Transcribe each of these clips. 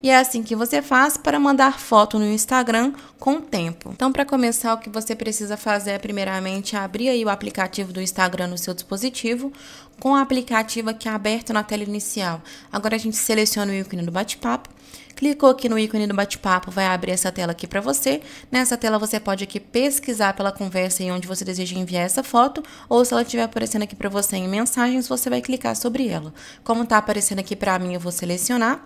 E é assim que você faz para mandar foto no Instagram com tempo. Então, para começar, o que você precisa fazer é, primeiramente, abrir aí o aplicativo do Instagram no seu dispositivo, com o aplicativo aqui aberto na tela inicial. Agora a gente seleciona o ícone do bate-papo, clicou aqui no ícone do bate-papo, vai abrir essa tela aqui para você. Nessa tela você pode aqui pesquisar pela conversa em onde você deseja enviar essa foto, ou se ela estiver aparecendo aqui para você em mensagens, você vai clicar sobre ela. Como está aparecendo aqui para mim, eu vou selecionar.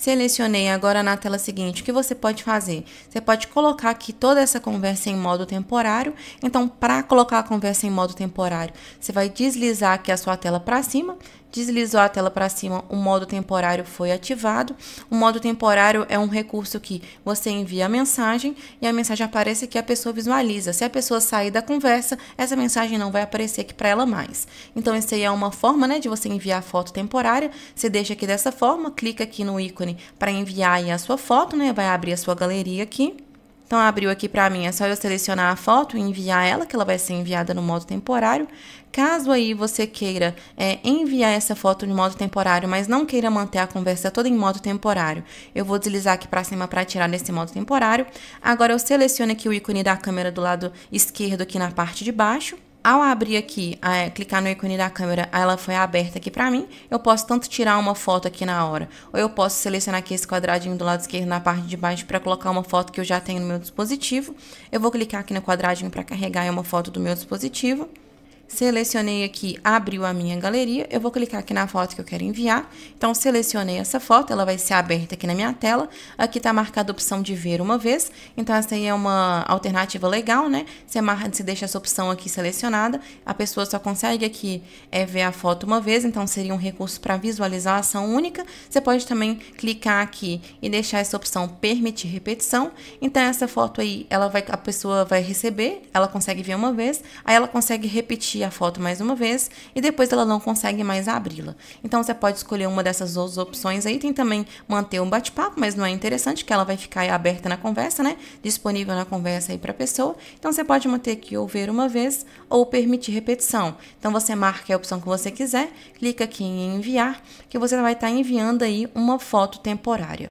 Selecionei agora na tela seguinte o que você pode fazer. Você pode colocar aqui toda essa conversa em modo temporário. Então, para colocar a conversa em modo temporário, você vai deslizar aqui a sua tela para cima. Deslizou a tela para cima, o modo temporário foi ativado. O modo temporário é um recurso que você envia a mensagem e a mensagem aparece que a pessoa visualiza. Se a pessoa sair da conversa, essa mensagem não vai aparecer aqui para ela mais. Então, essa aí é uma forma né, de você enviar a foto temporária. Você deixa aqui dessa forma, clica aqui no ícone ícone para enviar aí a sua foto, né? Vai abrir a sua galeria aqui. Então, abriu aqui para mim, é só eu selecionar a foto e enviar ela, que ela vai ser enviada no modo temporário. Caso aí você queira é, enviar essa foto de modo temporário, mas não queira manter a conversa toda em modo temporário, eu vou deslizar aqui para cima para tirar nesse modo temporário. Agora, eu seleciono aqui o ícone da câmera do lado esquerdo aqui na parte de baixo ao abrir aqui, é, clicar no ícone da câmera, ela foi aberta aqui para mim. Eu posso tanto tirar uma foto aqui na hora, ou eu posso selecionar aqui esse quadradinho do lado esquerdo na parte de baixo para colocar uma foto que eu já tenho no meu dispositivo. Eu vou clicar aqui no quadradinho para carregar é uma foto do meu dispositivo selecionei aqui, abriu a minha galeria, eu vou clicar aqui na foto que eu quero enviar, então selecionei essa foto, ela vai ser aberta aqui na minha tela, aqui está marcada a opção de ver uma vez, então essa aí é uma alternativa legal, né? Você, marca, você deixa essa opção aqui selecionada, a pessoa só consegue aqui é, ver a foto uma vez, então seria um recurso para visualizar a ação única, você pode também clicar aqui e deixar essa opção permitir repetição, então essa foto aí, ela vai, a pessoa vai receber, ela consegue ver uma vez, aí ela consegue repetir a foto mais uma vez e depois ela não consegue mais abri-la. Então você pode escolher uma dessas duas opções aí. Tem também manter um bate-papo, mas não é interessante que ela vai ficar aberta na conversa, né? Disponível na conversa aí para a pessoa. Então você pode manter aqui ou ver uma vez ou permitir repetição. Então você marca a opção que você quiser, clica aqui em enviar, que você vai estar tá enviando aí uma foto temporária.